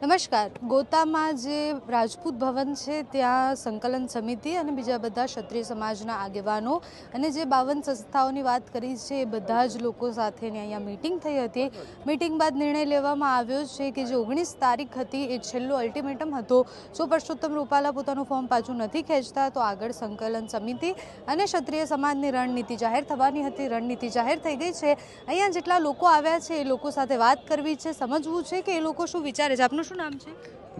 નમસ્કાર ગોતામાં જે રાજપૂત ભવન છે ત્યાં સંકલન સમિતિ અને બીજા બધા ક્ષત્રિય સમાજના આગેવાનો અને જે બાવન સંસ્થાઓની વાત કરી છે એ બધા જ લોકો સાથેની અહીંયા મિટિંગ થઈ હતી મિટિંગ બાદ નિર્ણય લેવામાં આવ્યો છે કે જે ઓગણીસ તારીખ હતી એ છેલ્લો અલ્ટિમેટમ હતો જો પરસોત્તમ રૂપાલા પોતાનું ફોર્મ પાછું નથી ખેંચતા તો આગળ સંકલન સમિતિ અને ક્ષત્રિય સમાજની રણનીતિ જાહેર થવાની હતી રણનીતિ જાહેર થઈ ગઈ છે અહીંયા જેટલા લોકો આવ્યા છે એ લોકો સાથે વાત કરવી છે સમજવું છે કે એ લોકો શું વિચારે છે આપનું શું નામ છે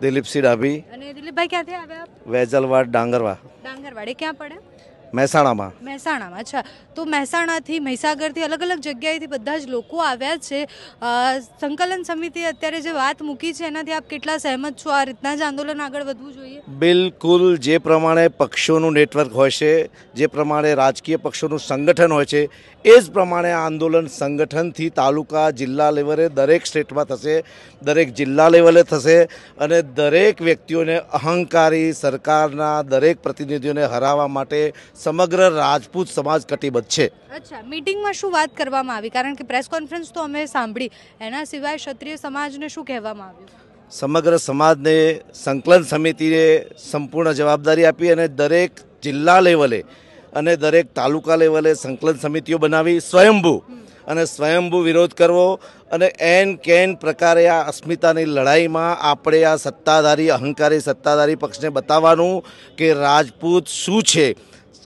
દિલીપસિંહ ડાભી અને દિલીપભાઈ ક્યાંથી આવ્યા વેજલવાડ ડાંગરવા ડાંગરવાડ એ ક્યાં પડે મહેસાણામાં મહેસાણામાં અચ્છા તો મહેસાણાથી મહીસાગરથી અલગ અલગ જગ્યાએથી બધા જ લોકો આવ્યા છે સંકલન સમિતિ અત્યારે જે વાત મૂકી છે એનાથી આપ કેટલા સહેમત છો આ રીતના જ આંદોલન આગળ વધવું જોઈએ બિલકુલ જે પ્રમાણે પક્ષોનું નેટવર્ક હોય છે જે પ્રમાણે રાજકીય પક્ષોનું સંગઠન હોય છે એ જ પ્રમાણે આ આંદોલન સંગઠનથી તાલુકા જિલ્લા લેવલે દરેક સ્ટેટમાં થશે દરેક જિલ્લા લેવલે થશે અને દરેક વ્યક્તિઓને અહંકારી સરકારના દરેક પ્રતિનિધિઓને હરાવવા માટે સમગ્ર રાજપૂત સમાજ કટિબદ્ધ છે અચ્છા મીટિંગમાં શું વાત કરવામાં આવી કારણ કે પ્રેસ કોન્ફરન્સ તો અમે સાંભળી એના સિવાય ક્ષત્રિય સમાજને શું કહેવામાં આવ્યું સમગ્ર સમાજને સંકલન સમિતિએ સંપૂર્ણ જવાબદારી આપી અને દરેક જિલ્લા લેવલે અને દરેક તાલુકા લેવલે સંકલન સમિતિઓ બનાવી સ્વયંભૂ અને સ્વયંભૂ વિરોધ કરવો અને એન કેન પ્રકારે આ અસ્મિતાની લડાઈમાં આપણે આ સત્તાધારી અહંકારી સત્તાધારી પક્ષને બતાવવાનું કે રાજપૂત શું છે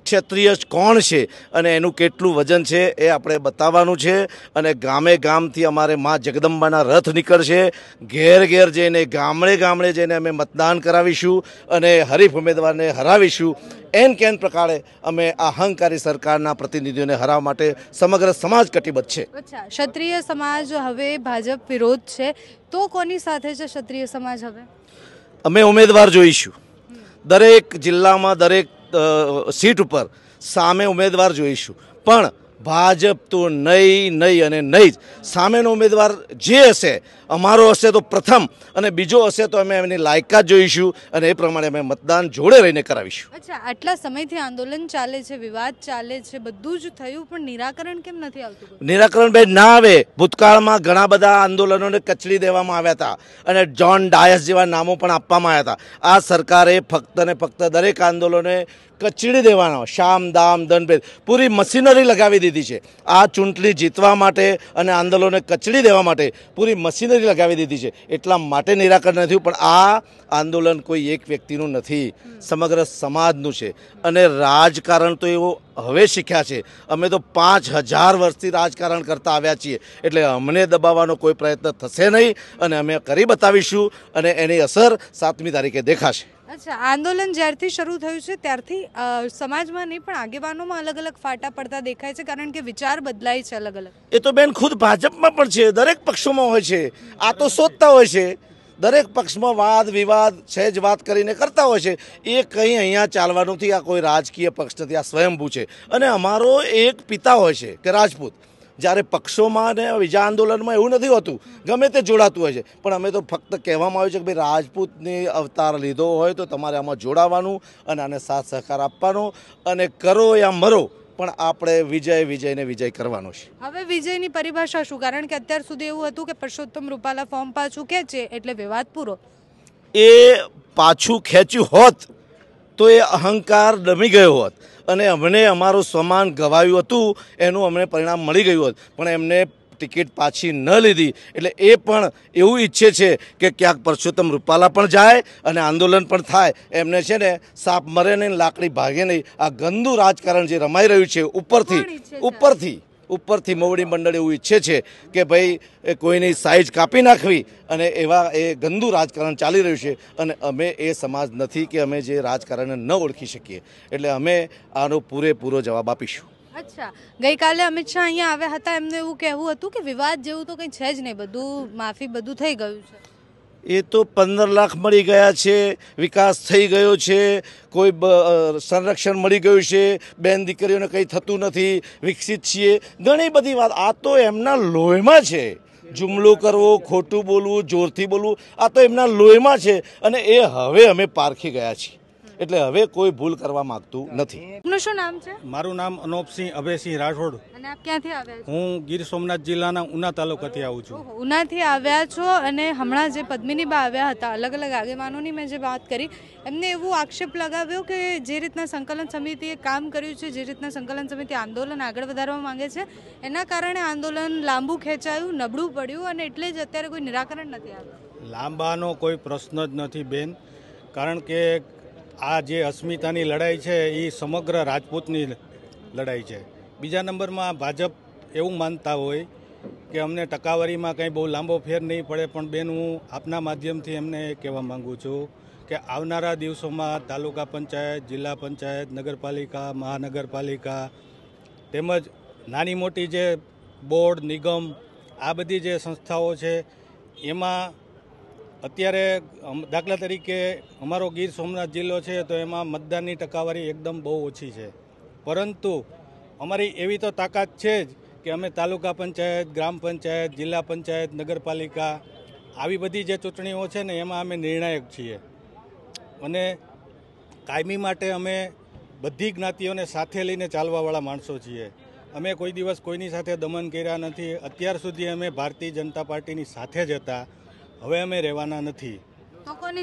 ક્ષેત્રીય કોણ છે અને એનું કેટલું વજન છે એ આપણે બતાવવાનું છે અને ગામે ગામથી અમારે મા જગદંબાના રથ નીકળશે ઘેર ઘેર જઈને ગામડે ગામડે જઈને અમે મતદાન કરાવીશું અને હરીફ ઉમેદવારને હરાવીશું એન કેન પ્રકારે અમે આ અહંકારી સરકારના પ્રતિનિધિઓને હરાવવા માટે સમગ્ર સમાજ કટિબદ્ધ છે ક્ષત્રિય સમાજ હવે ભાજપ વિરોધ છે તો કોની સાથે છે ક્ષત્રિય સમાજ હવે અમે ઉમેદવાર જોઈશું દરેક જિલ્લામાં દરેક સીટ ઉપર સામે ઉમેદવાર જોઈશું પણ ભાજપ તો નહીં નહીં અને નહીં જ સામેનો ઉમેદવાર જે હશે અમારો હશે તો પ્રથમ અને બીજો હશે તો અમે એમની લાયકાત જોઈશું અને એ પ્રમાણે અમે મતદાન જોડે રહીને કરાવીશું અચ્છા આટલા સમયથી આંદોલન ચાલે છે વિવાદ ચાલે છે બધું જ થયું પણ નિરાકરણ કેમ નથી આવતું નિરાકરણ બે ના આવે ભૂતકાળમાં ઘણા બધા આંદોલનોને કચડી દેવામાં આવ્યા હતા અને જ્હોન ડાયસ જેવા નામો પણ આપવામાં આવ્યા હતા આ સરકારે ફક્ત ને ફક્ત દરેક આંદોલને કચડી દેવાનો શામ દામ દંડભેદ પૂરી મશીનરી લગાવી દીધી છે આ ચૂંટણી જીતવા માટે અને આંદોલનને કચડી દેવા માટે પૂરી મશીનરી લગાવી દીધી છે એટલા માટે નિરાકરણ નથી પણ આ આંદોલન કોઈ એક વ્યક્તિનું નથી સમગ્ર સમાજનું છે અને રાજકારણ તો એવો હવે શીખ્યા છે અમે તો પાંચ હજાર વર્ષથી રાજકારણ કરતા આવ્યા છીએ એટલે અમને દબાવવાનો કોઈ પ્રયત્ન થશે નહીં અને અમે કરી બતાવીશું અને એની અસર સાતમી તારીખે દેખાશે અચ્છા આંદોલન જ્યારથી શરૂ થયું છે ત્યારથી સમાજમાં નહીં પણ આગેવાનોમાં અલગ અલગ ફાટા પડતા દેખાય છે કારણ કે વિચાર બદલાય છે અલગ અલગ એ તો બેન ખુદ ભાજપમાં પણ છે દરેક પક્ષોમાં હોય છે આ તો શોધતા હોય છે દરેક પક્ષમાં વાદ વિવાદ છે જ વાત કરીને કરતા હોય છે એ કંઈ અહીંયા ચાલવાનું નથી આ કોઈ રાજકીય પક્ષ નથી આ સ્વયંભૂ છે અને અમારો એક પિતા હોય છે કે રાજપૂત જ્યારે પક્ષોમાં ને બીજા આંદોલનમાં એવું નથી હોતું ગમે તે જોડાતું હોય છે પણ અમે તો ફક્ત કહેવામાં આવ્યું છે કે ભાઈ રાજપૂતની અવતાર લીધો હોય તો તમારે આમાં જોડાવાનું અને આને સાથ સહકાર આપવાનો અને કરો યા મરો પણ આપણે વિજય વિજયને વિજય કરવાનો છે હવે વિજયની પરિભાષા શું કારણ કે અત્યાર સુધી એવું હતું કે પરસોત્તમ રૂપાલા ફોર્મ પાછું ખેંચે એટલે વિવાદ પૂરો એ પાછું ખેંચ્યું હોત તો એ અહંકાર ડમી ગયો હોત અને અમને અમારું સમાન ગવાયું હતું એનું અમને પરિણામ મળી ગયું હોત પણ એમને ટિકિટ પાછી ન લીધી એટલે એ પણ એવું ઈચ્છે છે કે ક્યાંક પરસોત્તમ રૂપાલા પણ જાય અને આંદોલન પણ થાય એમને છે ને સાપ મરે નહીં લાકડી ભાગે નહીં આ ગંદુ રાજકારણ જે રમાઈ રહ્યું છે ઉપરથી ઉપરથી ઉપરથી મોવડી મંડળ એવું ઈચ્છે છે કે ભાઈ એ કોઈની સાઇઝ કાપી નાખવી અને એવા એ ગંદુ રાજકારણ ચાલી રહ્યું છે અને અમે એ સમાજ નથી કે અમે જે રાજકારણને ન ઓળખી શકીએ એટલે અમે આનો પૂરેપૂરો જવાબ આપીશું અચ્છા ગઈકાલે અમિત શાહ અહીંયા આવ્યા હતા એમને એવું કહેવું હતું કે વિવાદ જેવું તો કંઈ છે જ નહીં બધું માફી બધું થઈ ગયું છે એ તો પંદર લાખ મળી ગયા છે વિકાસ થઈ ગયો છે કોઈ સંરક્ષણ મળી ગયું છે બેન દીકરીઓને કંઈ થતું નથી વિકસિત છીએ ઘણી બધી વાત આ તો એમના લોહીમાં છે જુમલો કરવો ખોટું બોલવું જોરથી બોલવું આ તો એમના લોહીમાં છે અને એ હવે અમે પારખી ગયા છીએ એટલે હવે કોઈ ભૂલ કરવા માંગતું નથી આપનું શું નામ છે મારું નામ અનોપસિંહ અભયસિંહ રાઠોડ અને ક્યાંથી આવ્યા હું ગીર સોમનાથ જિલ્લાના ઉના તાલુકાથી આવું છું ઉનાથી આવ્યા છો અને હમણાં જે પદ્મિનીબા આવ્યા હતા અલગ અલગ આગેવાનોની મેં જે વાત કરી એમને એવું આક્ષેપ લગાવ્યો કે જે રીતના સંકલન સમિતિએ કામ કર્યું છે જે રીતના સંકલન સમિતિ આંદોલન આગળ વધારવા માંગે છે એના કારણે આંદોલન લાંબુ ખેંચાયું નબળું પડ્યું અને એટલે જ અત્યારે કોઈ નિરાકરણ નથી આવ્યું લાંબાનો કોઈ પ્રશ્ન જ નથી બેન કારણ કે આ જે અસ્મિતાની લડાઈ છે એ સમગ્ર રાજપૂતની લડાઈ છે બીજા નંબરમાં ભાજપ એવું માનતા હોય કે અમને ટકાવારીમાં કંઈ બહુ લાંબો ફેર નહીં પડે પણ બેન હું આપના માધ્યમથી એમને કહેવા માગું છું કે આવનારા દિવસોમાં તાલુકા પંચાયત જિલ્લા પંચાયત નગરપાલિકા મહાનગરપાલિકા તેમજ નાની મોટી જે બોર્ડ નિગમ આ બધી જે સંસ્થાઓ છે એમાં અત્યારે દાખલા તરીકે અમારો ગીર સોમનાથ જિલ્લો છે તો એમાં મતદાનની ટકાવારી એકદમ બહુ ઓછી છે પરંતુ અમારી એવી તો તાકાત છે જ કે અમે તાલુકા પંચાયત ગ્રામ પંચાયત જિલ્લા પંચાયત નગરપાલિકા આવી બધી જે ચૂંટણીઓ છે ને એમાં અમે નિર્ણાયક છીએ અને કાયમી માટે અમે બધી જ્ઞાતિઓને સાથે લઈને ચાલવાવાળા માણસો છીએ અમે કોઈ દિવસ કોઈની સાથે દમન કર્યા નથી અત્યાર સુધી અમે ભારતીય જનતા પાર્ટીની સાથે જ હતા હવે અમે રહેવાના નથી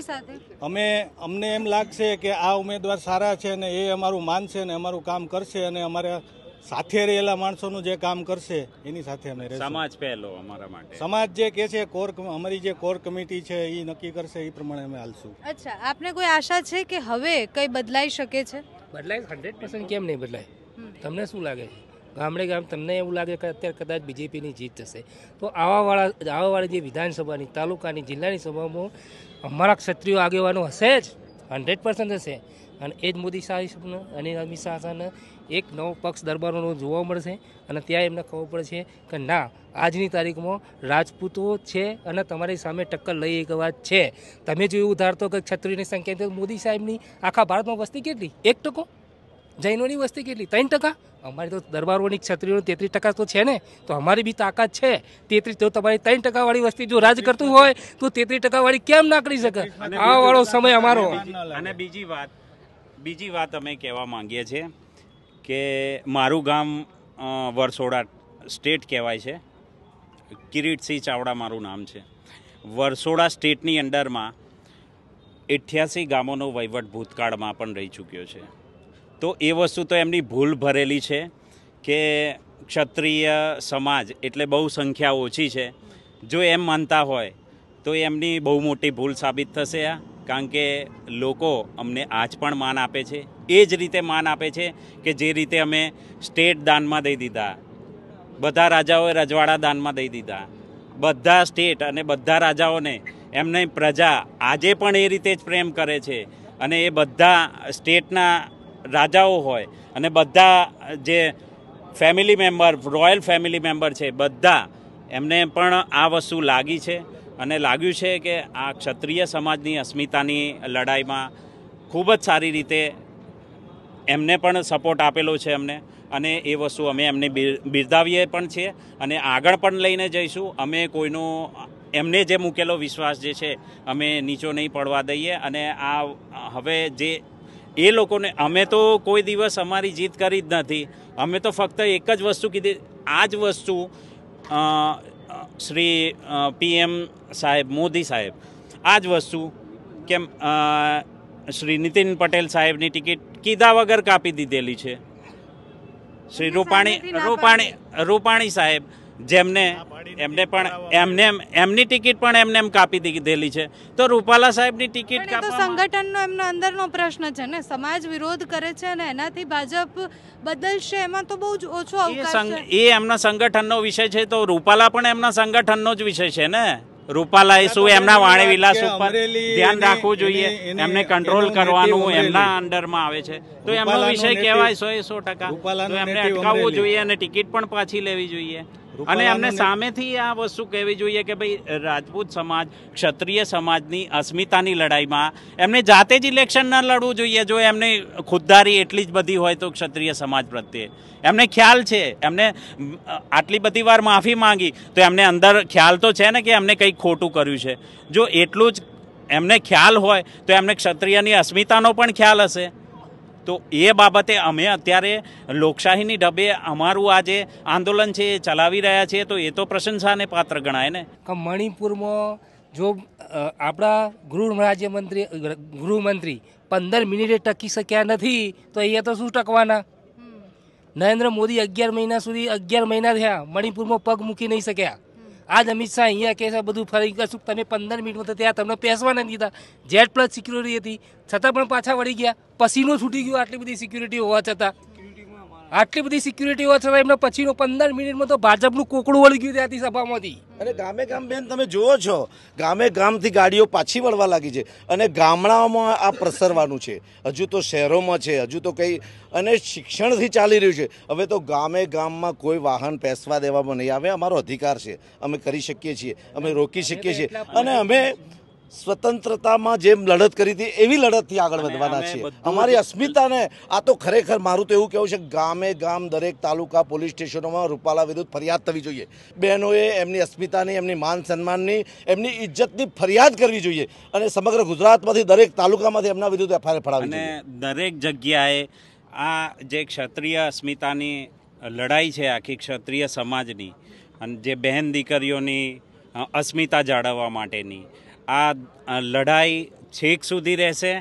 સાથે અમે અમને એમ લાગશે કે આ ઉમેદવાર સારા છે અને એ અમારું માનશે અને અમારું કામ કરશે અને અમારા સાથે રહેલા માણસોનું જે કામ કરશે એની સાથે અમે સમાજ પહેલો અમારા માટે સમાજ જે કે છે કોર અમારી જે કોર કમિટી છે એ નક્કી કરશે એ પ્રમાણે અમે હાલશું અચ્છા આપને કોઈ આશા છે કે હવે કઈ બદલાઈ શકે છે બદલાય હંડ્રેડ પર્સન્ટ કેમ નહીં બદલાય તમને શું લાગે છે ગામડે ગામ તમને એવું લાગે કે અત્યારે કદાચ બીજેપીની જીત થશે તો આવાવાળા આવાવાળી જે વિધાનસભાની તાલુકાની જિલ્લાની સભામાં અમારા ક્ષત્રિયો આગેવાનો હશે જ હંડ્રેડ પર્સન્ટ હશે અને એ જ મોદી સાહેબને અને અમિત શાહને એક નવો પક્ષ દરબારોનો જોવા મળશે અને ત્યાં એમને ખબર પડશે કે ના આજની તારીખમાં રાજપૂતો છે અને તમારી સામે ટક્કર લઈ એક વાત છે તમે જો એવું ધારતો કે ક્ષત્રિયની સંખ્યા મોદી સાહેબની આખા ભારતમાં વસ્તી કેટલી એક ટકો જૈનોની વસ્તી કેટલી ત્રણ ટકા અમારી તો દરબારોની છત્રીઓની તેત્રીસ ટકા તો છે ને તો અમારી બી તાકાત છે તેત્રીસ તો તમારી ત્રણ ટકાવાળી વસ્તી જો રાજ કરતું હોય તો તેત્રીસ ટકાવાળી કેમ ના કરી શકે આ વાળો સમય અમારો અને બીજી વાત બીજી વાત અમે કહેવા માંગીએ છીએ કે મારું ગામ વરસોડા સ્ટેટ કહેવાય છે કિરીટસિંહ ચાવડા મારું નામ છે વરસોડા સ્ટેટની અંડરમાં અઠ્યાસી ગામોનો વહીવટ ભૂતકાળમાં પણ રહી ચૂક્યો છે તો એ વસ્તુ તો એમની ભૂલ ભરેલી છે કે ક્ષત્રિય સમાજ એટલે બહુ સંખ્યા ઓછી છે જો એમ માનતા હોય તો એમની બહુ મોટી ભૂલ સાબિત થશે આ કારણ કે લોકો અમને આજ પણ માન આપે છે એ જ રીતે માન આપે છે કે જે રીતે અમે સ્ટેટ દાનમાં દઈ દીધા બધા રાજાઓએ રજવાડા દાનમાં દઈ દીધા બધા સ્ટેટ અને બધા રાજાઓને એમને પ્રજા આજે પણ એ રીતે જ પ્રેમ કરે છે અને એ બધા સ્ટેટના રાજાઓ હોય અને બધા જે family member royal family member છે બધા એમને પણ આ વસ્તુ લાગી છે અને લાગ્યું છે કે આ ક્ષત્રિય સમાજની અસ્મિતાની લડાઈમાં ખૂબ જ સારી રીતે એમને પણ સપોર્ટ આપેલો છે અમને અને એ વસ્તુ અમે એમને બિરદાવીએ પણ છીએ અને આગળ પણ લઈને જઈશું અમે કોઈનો એમને જે મૂકેલો વિશ્વાસ જે છે અમે નીચો નહીં પડવા દઈએ અને આ હવે જે એ લોકોને અમે તો કોઈ દિવસ અમારી જીત કરી જ નથી અમે તો ફક્ત એક જ વસ્તુ કીધી આ જ વસ્તુ શ્રી પીએમ સાહેબ મોદી સાહેબ આ જ વસ્તુ કેમ શ્રી નીતિન પટેલ સાહેબની ટિકિટ કીધા વગર કાપી દીધેલી છે શ્રી રૂપાણી રૂપાણી રૂપાણી સાહેબ જેમને એમને પણ એમને એમની ટિકિટ પણ એમને એમ કાપી દીધેલી છે તો રૂપાલા સાહેબની ટિકિટ સંગઠનનો એમનો અંદરનો પ્રશ્ન છે ને સમાજ વિરોધ કરે છે અને એનાથી ભાજપ બદલશે એમાં તો બહુ જ ઓછો એ એમના સંગઠનનો વિષય છે તો રૂપાલા પણ એમના સંગઠનનો જ વિષય છે ને રૂપાલા એ શું એમના વાણી વિલાસ ઉપર ધ્યાન રાખવું જોઈએ એમને કંટ્રોલ કરવાનું એમના અંડરમાં આવે છે તો એમનો વિષય કહેવાય સો એ સો ટકા એમને અટકાવવું જોઈએ અને ટિકિટ પણ પાછી લેવી જોઈએ અને એમને સામેથી આ વસ્તુ કહેવી જોઈએ કે ભાઈ રાજપૂત સમાજ ક્ષત્રિય સમાજની અસ્મિતાની લડાઈમાં એમને જાતે જ ઇલેક્શન ન લડવું જોઈએ જો એમને ખુદદારી એટલી જ બધી હોય તો ક્ષત્રિય સમાજ પ્રત્યે એમને ખ્યાલ છે એમને આટલી બધી વાર માફી માંગી તો એમને અંદર ખ્યાલ તો છે ને કે એમને કંઈક ખોટું કર્યું છે જો એટલું જ એમને ખ્યાલ હોય તો એમને ક્ષત્રિયની અસ્મિતાનો પણ ખ્યાલ હશે તો એ બાબતે અમે અત્યારે લોકશાહીની ઢબે અમારું આ જે આંદોલન છે એ ચલાવી રહ્યા છીએ તો એ તો પ્રશંસાને પાત્ર ગણાય ને મણિપુરમાં જો આપણા ગૃહ રાજ્યમંત્રી ગૃહમંત્રી પંદર મિનિટે ટકી શક્યા નથી તો અહીંયા તો શું ટકવાના નરેન્દ્ર મોદી અગિયાર મહિના સુધી અગિયાર મહિના થયા મણિપુરમાં પગ મૂકી નહીં શક્યા આજ અમિત શાહ અહીંયા કે છે બધું ફરી કશું તમે પંદર મિનિટમાં ત્યાં તમને પેસવા નથી દીધા જેટ પ્લસ સિક્યુરિટી હતી છતાં પણ પાછા વળી ગયા પસીનો છૂટી ગયો આટલી બધી સિક્યુરિટી હોવા છતાં આટલી બધી સિક્યુરિટી હોય છતાં એમને પછીનો પંદર મિનિટમાં તો ભાજપનું કોકડું વળી ગયું ત્યાંથી સભામાંથી અને ગામે ગામ બેન તમે જુઓ છો ગામે ગામથી ગાડીઓ પાછી વળવા લાગી છે અને ગામડાઓમાં આ પ્રસરવાનું છે હજુ તો શહેરોમાં છે હજુ તો કંઈ અને શિક્ષણથી ચાલી રહ્યું છે હવે તો ગામે ગામમાં કોઈ વાહન પેસવા દેવામાં નહીં આવે અમારો અધિકાર છે અમે કરી શકીએ છીએ અમે રોકી શકીએ છીએ અને અમે સ્વતંત્રતામાં જેમ લડત કરી હતી એવી લડતથી આગળ વધવાના છીએ અમારી અસ્મિતાને આ તો ખરેખર મારું તો એવું કહેવું છે ગામે ગામ દરેક તાલુકા પોલીસ સ્ટેશનોમાં રૂપાલા વિરુદ્ધ ફરિયાદ થવી જોઈએ બહેનોએ એમની અસ્મિતાની એમની માન સન્માનની એમની ઇજ્જતની ફરિયાદ કરવી જોઈએ અને સમગ્ર ગુજરાતમાંથી દરેક તાલુકામાંથી એમના વિરુદ્ધ એફઆઈઆર ફડાવી દરેક જગ્યાએ આ જે ક્ષત્રિય અસ્મિતાની લડાઈ છે આખી ક્ષત્રિય સમાજની અને જે બહેન દીકરીઓની અસ્મિતા જાળવવા માટેની આ લડાઈ છેક સુધી રહેશે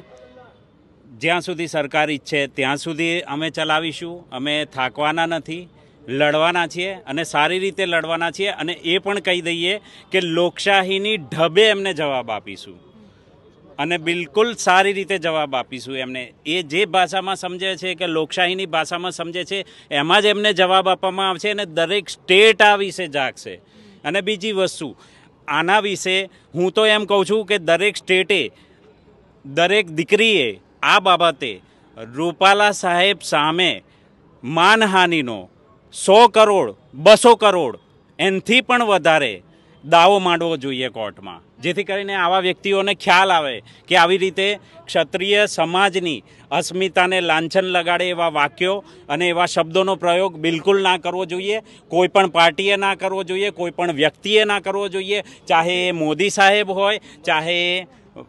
જ્યાં સુધી સરકાર ઈચ્છે ત્યાં સુધી અમે ચલાવીશું અમે થાકવાના નથી લડવાના છીએ અને સારી રીતે લડવાના છીએ અને એ પણ કહી દઈએ કે લોકશાહીની ઢબે એમને જવાબ આપીશું અને બિલકુલ સારી રીતે જવાબ આપીશું એમને એ જે ભાષામાં સમજે છે કે લોકશાહીની ભાષામાં સમજે છે એમાં જ એમને જવાબ આપવામાં આવશે અને દરેક સ્ટેટ આ વિશે જાગશે અને બીજી વસ્તુ આના વિશે હું તો એમ કહું છું કે દરેક સ્ટેટે દરેક દીકરીએ આ બાબતે રૂપાલા સાહેબ સામે માનહાનિનો સો કરોડ બસો કરોડ એનથી પણ વધારે દાવો માંડવો જોઈએ કોર્ટમાં જેથી કરીને આવા વ્યક્તિઓને ખ્યાલ આવે કે આવી રીતે ક્ષત્રિય સમાજની અસ્મિતાને લાંછન લગાડે એવા વાક્યો અને એવા શબ્દોનો પ્રયોગ બિલકુલ ના કરવો જોઈએ કોઈ પણ પાર્ટીએ ના કરવો જોઈએ કોઈ પણ વ્યક્તિએ ના કરવો જોઈએ ચાહે એ મોદી સાહેબ હોય ચાહે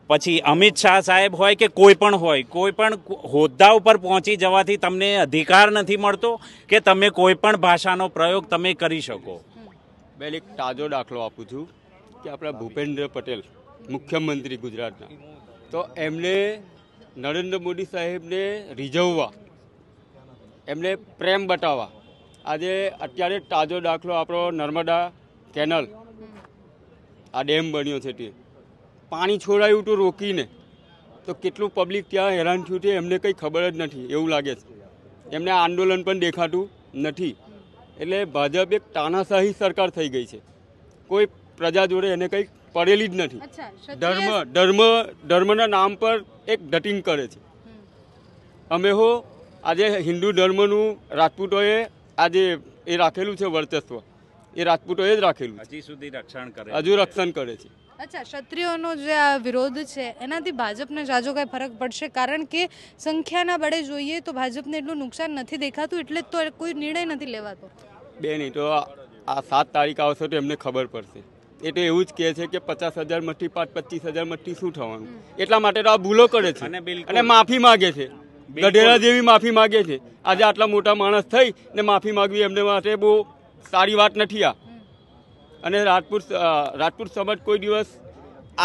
પછી અમિત શાહ સાહેબ હોય કે કોઈ પણ હોય કોઈ પણ હોદ્દા ઉપર પહોંચી જવાથી તમને અધિકાર નથી મળતો કે તમે કોઈ પણ ભાષાનો પ્રયોગ તમે કરી શકો બેન એક તાજો દાખલો આપું છું કે આપણા ભૂપેન્દ્ર પટેલ મુખ્યમંત્રી ગુજરાતના તો એમને નરેન્દ્ર મોદી સાહેબને રીઝવવા એમને પ્રેમ બતાવવા આજે અત્યારે તાજો દાખલો આપણો નર્મદા કેનલ આ ડેમ બન્યો છે તે પાણી છોડાયું તો રોકીને તો કેટલું પબ્લિક ત્યાં હેરાન થયું છે એમને કંઈ ખબર જ નથી એવું લાગે છે એમને આંદોલન પણ દેખાતું નથી એટલે ભાજપ એક તાનાશાહી સરકાર થઈ ગઈ છે કોઈ પ્રજા જોડે એને કંઈ પડેલી જ નથી ધર્મ ધર્મ ધર્મના નામ પર એક ડટિંગ કરે છે અમે હો આજે હિન્દુ ધર્મનું રાજપૂતોએ આજે એ રાખેલું છે વર્ચસ્વ એ રાજપૂતોએ જ રાખેલું હજી સુધી રક્ષણ કરે હજુ રક્ષણ કરે છે અચ્છા ક્ષત્રિયોનો જે આ વિરોધ છે એનાથી ભાજપને જાજો કાંઈ ફરક પડશે કારણ કે સંખ્યાના બળે જોઈએ તો ભાજપને એટલું નુકસાન નથી દેખાતું એટલે જ તો કોઈ નિર્ણય નથી લેવાતો બે નહીં તો આ સાત તારીખ આવશે તો એમને ખબર પડશે એ તો એવું જ કહે છે કે પચાસ હજાર મઠી પાંચ પચીસ હજાર મઠી શું થવાનું એટલા માટે તો આ ભૂલો કરે છે અને માફી માગે છે ગઢેરા જેવી માફી માગે છે આજે આટલા મોટા માણસ થઈ ને માફી માગવી એમને માટે બહુ સારી વાત નથી આ અને રાજપૂત રાજપૂત સમાજ કોઈ દિવસ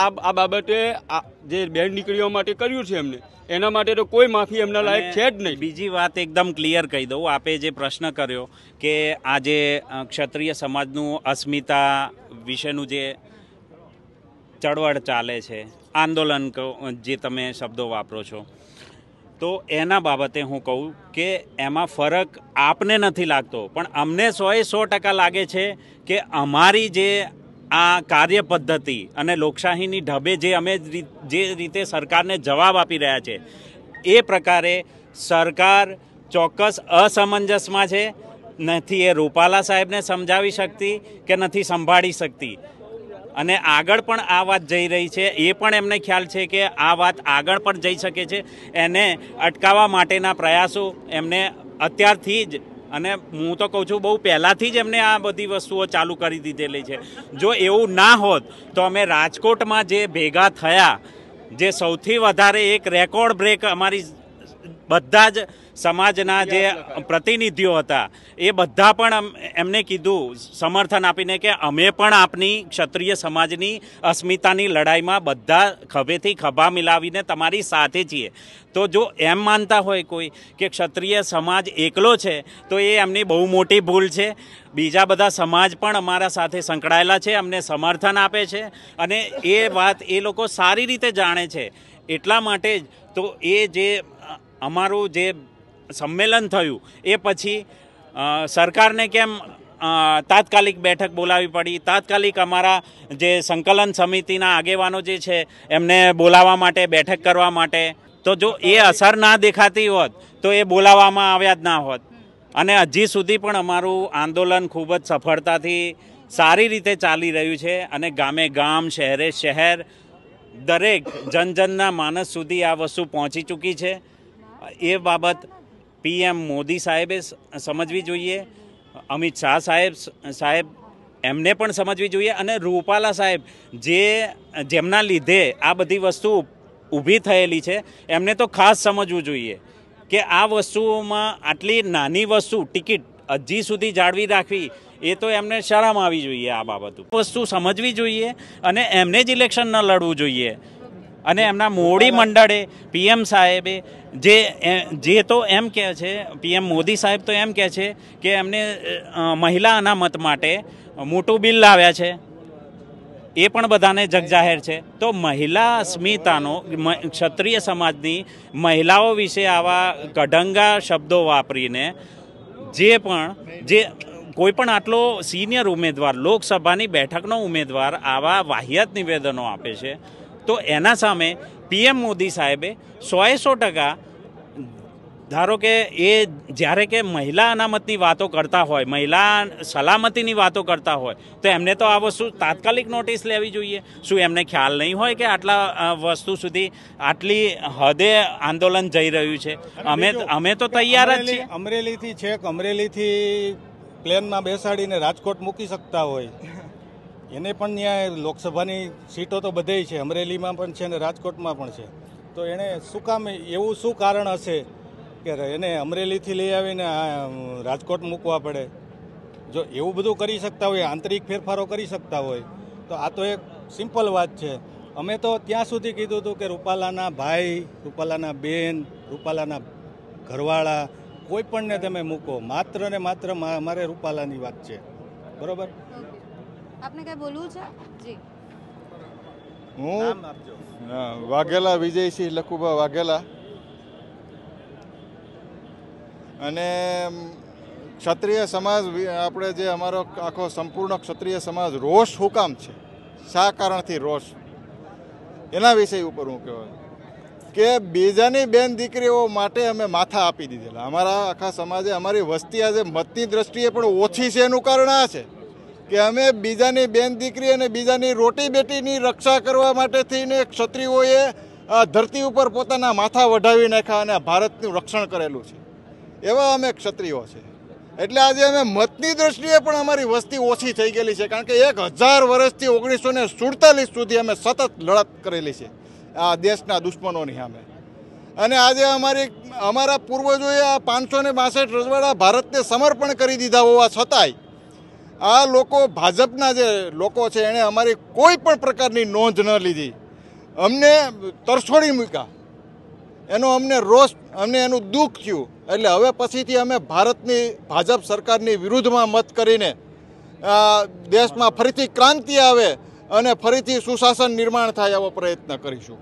આ આ બાબતે જે બેન દીકરીઓ માટે કર્યું છે એમને એના માટે તો કોઈ માફી એમના લાયક છે જ નહીં બીજી વાત એકદમ ક્લિયર કહી દઉં આપે જે પ્રશ્ન કર્યો કે આજે ક્ષત્રિય સમાજનું અસ્મિતા વિશેનું જે ચળવળ ચાલે છે આંદોલન જે તમે શબ્દો વાપરો છો તો એના બાબતે હું કહું કે એમાં ફરક આપને નથી લાગતો પણ અમને સો એ સો ટકા લાગે છે કે અમારી જે આ કાર્ય પદ્ધતિ અને લોકશાહીની ઢબે જે અમે જે રીતે સરકારને જવાબ આપી રહ્યા છે એ પ્રકારે સરકાર ચોક્કસ અસમંજસમાં છે નથી એ રૂપાલા સાહેબને સમજાવી શકતી કે નથી સંભાળી શકતી અને આગળ પણ આ વાત જઈ રહી છે એ પણ એમને ખ્યાલ છે કે આ વાત આગળ પણ જઈ શકે છે એને અટકાવવા માટેના પ્રયાસો એમને અત્યારથી જ અને હું તો કહું છું બહુ પહેલાંથી જ એમને આ બધી વસ્તુઓ ચાલુ કરી દીધેલી છે જો એવું ના હોત તો અમે રાજકોટમાં જે ભેગા થયા જે સૌથી વધારે એક રેકોર્ડ બ્રેક અમારી બધા જ સમાજના જે પ્રતિનિધિઓ હતા એ બધા પણ એમને કીધું સમર્થન આપીને કે અમે પણ આપની ક્ષત્રિય સમાજની અસ્મિતાની લડાઈમાં બધા ખભેથી ખભા મિલાવીને તમારી સાથે છીએ તો જો એમ માનતા હોય કોઈ કે ક્ષત્રિય સમાજ એકલો છે તો એ એમની બહુ મોટી ભૂલ છે બીજા બધા સમાજ પણ અમારા સાથે સંકળાયેલા છે અમને સમર્થન આપે છે અને એ વાત એ લોકો સારી રીતે જાણે છે એટલા માટે જ તો એ જે અમારું જે સંમેલન થયું એ પછી સરકારને કેમ તાત્કાલિક બેઠક બોલાવી પડી તાત્કાલિક અમારા જે સંકલન સમિતિના આગેવાનો જે છે એમને બોલાવવા માટે બેઠક કરવા માટે તો જો એ અસર ના દેખાતી હોત તો એ બોલાવવામાં આવ્યા જ ના હોત અને હજી સુધી પણ અમારું આંદોલન ખૂબ જ સફળતાથી સારી રીતે ચાલી રહ્યું છે અને ગામે ગામ શહેરે શહેર દરેક જનજનના માનસ સુધી આ વસ્તુ પહોંચી ચૂકી છે એ બાબત પીએમ મોદી સાહેબે સમજવી જોઈએ અમિત શાહ સાહેબ સાહેબ એમને પણ સમજવી જોઈએ અને રૂપાલા સાહેબ જે જેમના લીધે આ બધી વસ્તુ ઊભી થયેલી છે એમને તો ખાસ સમજવું જોઈએ કે આ વસ્તુઓમાં આટલી નાની વસ્તુ ટિકિટ હજી સુધી જાળવી રાખવી એ તો એમને શરમ આવી જોઈએ આ બાબત વસ્તુ સમજવી જોઈએ અને એમને જ ઇલેક્શન ન લડવું જોઈએ અને એમના મોડી મંડળે પીએમ સાહેબે જે જે તો એમ કહે છે પીએમ મોદી સાહેબ તો એમ કહે છે કે એમને મહિલા અનામત માટે મોટું બિલ લાવ્યા છે એ પણ બધાને જગજાહેર છે તો મહિલા અસ્મિતાનો ક્ષત્રિય સમાજની મહિલાઓ વિશે આવા કઢંગા શબ્દો વાપરીને જે પણ જે કોઈ પણ આટલો સિનિયર ઉમેદવાર લોકસભાની બેઠકનો ઉમેદવાર આવા વાહિયાત નિવેદનો આપે છે તો એના સામે પીએમ મોદી સાહેબે સોએ સો ટકા ધારો કે એ જ્યારે કે મહિલા અનામતની વાતો કરતા હોય મહિલા સલામતીની વાતો કરતા હોય તો એમને તો આ વસ્તુ તાત્કાલિક નોટિસ લેવી જોઈએ શું એમને ખ્યાલ નહીં હોય કે આટલા વસ્તુ સુધી આટલી હદે આંદોલન જઈ રહ્યું છે અમે અમે તો તૈયાર જ છીએ અમરેલીથી છેક અમરેલીથી પ્લેનમાં બેસાડીને રાજકોટ મૂકી શકતા હોય એને પણ ત્યાં લોકસભાની સીટો તો બધે છે અમરેલીમાં પણ છે અને રાજકોટમાં પણ છે તો એણે શું કામ એવું શું કારણ હશે કે એને અમરેલીથી લઈ આવીને રાજકોટ મૂકવા પડે જો એવું બધું કરી શકતા હોય આંતરિક ફેરફારો કરી શકતા હોય તો આ તો એક સિમ્પલ વાત છે અમે તો ત્યાં સુધી કીધું હતું કે રૂપાલાના ભાઈ રૂપાલાના બેન રૂપાલાના ઘરવાળા કોઈ પણને તમે મૂકો માત્ર ને માત્ર મારે રૂપાલાની વાત છે બરાબર આપને કઈ બોલવું છે જી હું વાઘેલા વિજયસિંહ લખુભા વાઘેલા અને ક્ષત્રિય સમાજ આપણે જે અમારો આખો સંપૂર્ણ ક્ષત્રિય સમાજ રોષ હુકામ છે શા કારણથી રોષ એના વિષય ઉપર હું કહેવાય કે બીજાની બેન દીકરીઓ માટે અમે માથા આપી દીધેલા અમારા આખા સમાજે અમારી વસ્તી આજે મતની દ્રષ્ટિએ પણ ઓછી છે એનું કારણ આ છે કે અમે બીજાની બેન દીકરી અને બીજાની રોટી બેટીની રક્ષા કરવા માટે થઈને ક્ષત્રિયોએ ધરતી ઉપર પોતાના માથા વઢાવી નાખ્યા અને ભારતનું રક્ષણ કરેલું છે એવા અમે ક્ષત્રિયો છે એટલે આજે અમે મતની દ્રષ્ટિએ પણ અમારી વસ્તી ઓછી થઈ ગયેલી છે કારણ કે એક હજાર વર્ષથી ઓગણીસો ને સુડતાલીસ સુધી અમે સતત લડત કરેલી છે આ દેશના દુશ્મનોની સામે અને આજે અમારી અમારા પૂર્વજોએ આ પાંચસો ને બાસઠ રજવાડા ભારતને સમર્પણ કરી દીધા હોવા છતાંય આ લોકો ભાજપના જે લોકો છે એણે અમારી કોઈ પણ પ્રકારની નોંધ ન લીધી અમને તરછોડી મૂક્યા એનો અમને રોષ અમને એનું દુઃખ થયું એટલે હવે પછીથી અમે ભારતની ભાજપ સરકારની વિરુદ્ધમાં મત કરીને દેશમાં ફરીથી ક્રાંતિ આવે અને ફરીથી સુશાસન નિર્માણ થાય એવો પ્રયત્ન કરીશું